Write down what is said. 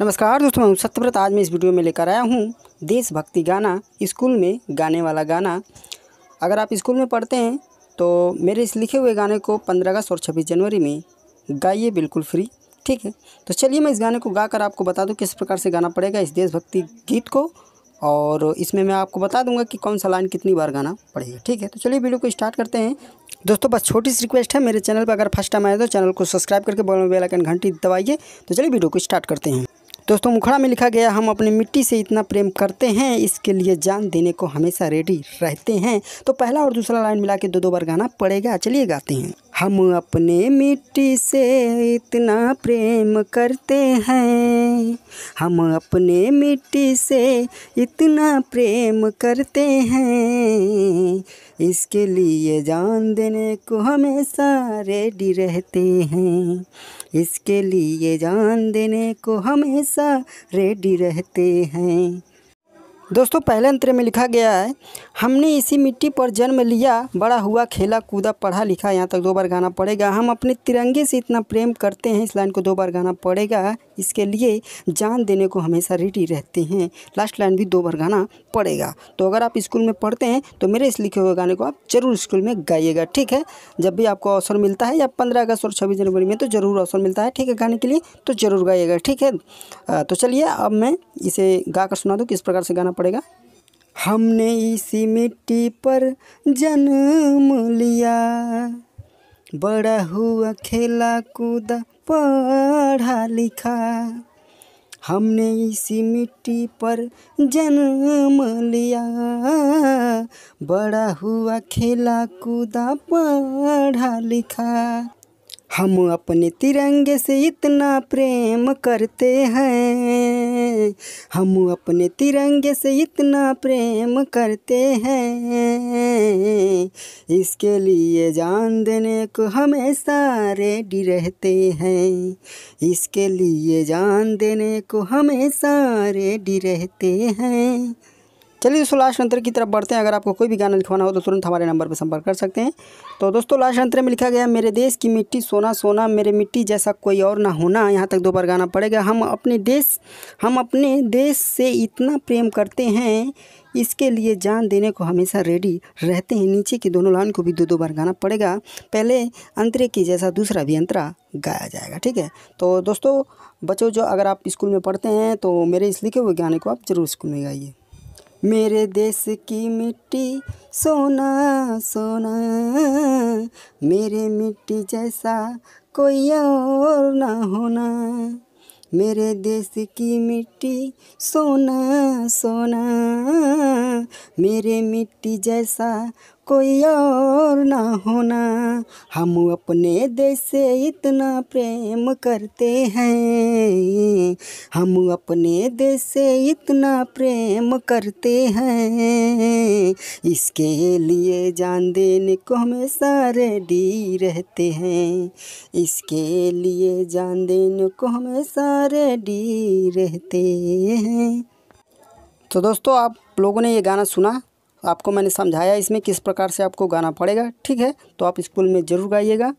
नमस्कार दोस्तों मैं सत्यव्रत आज मैं इस वीडियो में लेकर आया हूँ देशभक्ति गाना स्कूल में गाने वाला गाना अगर आप स्कूल में पढ़ते हैं तो मेरे इस लिखे हुए गाने को 15 अगस्त और 26 जनवरी में गाइए बिल्कुल फ्री ठीक है तो चलिए मैं इस गाने को गाकर आपको बता दूँ किस प्रकार से गाना पड़ेगा इस देशभक्ति गीत को और इसमें मैं आपको बता दूंगा कि कौन सा लाइन कितनी बार गाना पड़ेगा ठीक है तो चलिए वीडियो को स्टार्ट करते हैं दोस्तों बस छोटी सी रिक्वेस्ट है मेरे चैनल पर अगर फर्स्ट टाइम आए तो चैनल को सब्सक्राइब करके बेल आइकन घंटी दबाइए तो चलिए वीडियो को स्टार्ट करते हैं दोस्तों मुखड़ा में लिखा गया हम अपनी मिट्टी से इतना प्रेम करते हैं इसके लिए जान देने को हमेशा रेडी रहते हैं तो पहला और दूसरा लाइन मिला के दो दो बार गाना पड़ेगा चलिए गाते हैं हम अपने मिट्टी से इतना प्रेम करते हैं हम अपने मिट्टी से इतना प्रेम करते हैं इसके लिए जान देने को हमेशा रेडी रहते हैं इसके लिए जान देने को हमेशा रेडी रहते हैं दोस्तों पहले अंतर में लिखा गया है हमने इसी मिट्टी पर जन्म लिया बड़ा हुआ खेला कूदा पढ़ा लिखा यहाँ तक दो बार गाना पड़ेगा हम अपने तिरंगे से इतना प्रेम करते हैं इस लाइन को दो बार गाना पड़ेगा इसके लिए जान देने को हमेशा रेडी रहते हैं लास्ट लाइन भी दो बार गाना पड़ेगा तो अगर आप स्कूल में पढ़ते हैं तो मेरे इस लिखे हुए गाने को आप जरूर स्कूल में गाइएगा ठीक है जब भी आपको अवसर मिलता है या पंद्रह अगस्त और छब्बीस जनवरी में तो ज़रूर अवसर मिलता है ठीक है गाने के लिए तो ज़रूर गाइएगा ठीक है तो चलिए अब मैं इसे गा कर सुना दूँ किस प्रकार से गाना पड़ेगा हमने इसी मिट्टी पर जन्म लिया बड़ा हुआ खेला कूदा पढ़ा लिखा हमने इसी मिट्टी पर जन्म लिया बड़ा हुआ खेला कूदा पढ़ा लिखा हम अपने तिरंगे से इतना प्रेम करते हैं हम अपने तिरंगे से इतना प्रेम करते हैं इसके लिए जान देने को हमेशा रेडी रहते हैं इसके लिए जान देने को हमेशा रेडी रहते हैं चलिए दोस्तों लास्ट अंतर की तरफ बढ़ते हैं अगर आपको कोई भी गाना लिखवाना हो तो तुरंत हमारे नंबर पर संपर्क कर सकते हैं तो दोस्तों लास्ट अंतर में लिखा गया मेरे देश की मिट्टी सोना सोना मेरे मिट्टी जैसा कोई और ना होना यहाँ तक दो बार गाना पड़ेगा हम अपने देश हम अपने देश से इतना प्रेम करते हैं इसके लिए जान देने को हमेशा रेडी रहते हैं नीचे के दोनों लाइन को भी दो दो बार गाना पड़ेगा पहले अंतरे की जैसा दूसरा भी अंतरा गाया जाएगा ठीक है तो दोस्तों बच्चों जो अगर आप स्कूल में पढ़ते हैं तो मेरे इस लिखे हुए गाने को आप जरूर स्कूल में गाइए मेरे देश की मिट्टी सोना सोना मेरे मिट्टी जैसा कोई और ना होना मेरे देश की मिट्टी सोना सोना मेरे मिट्टी जैसा कोई और ना होना हम अपने देश से इतना प्रेम करते हैं हम अपने देश से इतना प्रेम करते हैं इसके लिए जान देने को हमेशा रेडी रहते हैं इसके लिए जान देने को हमेशा रेडी रहते हैं तो दोस्तों आप लोगों ने ये गाना सुना आपको मैंने समझाया इसमें किस प्रकार से आपको गाना पड़ेगा ठीक है तो आप स्कूल में ज़रूर गाइएगा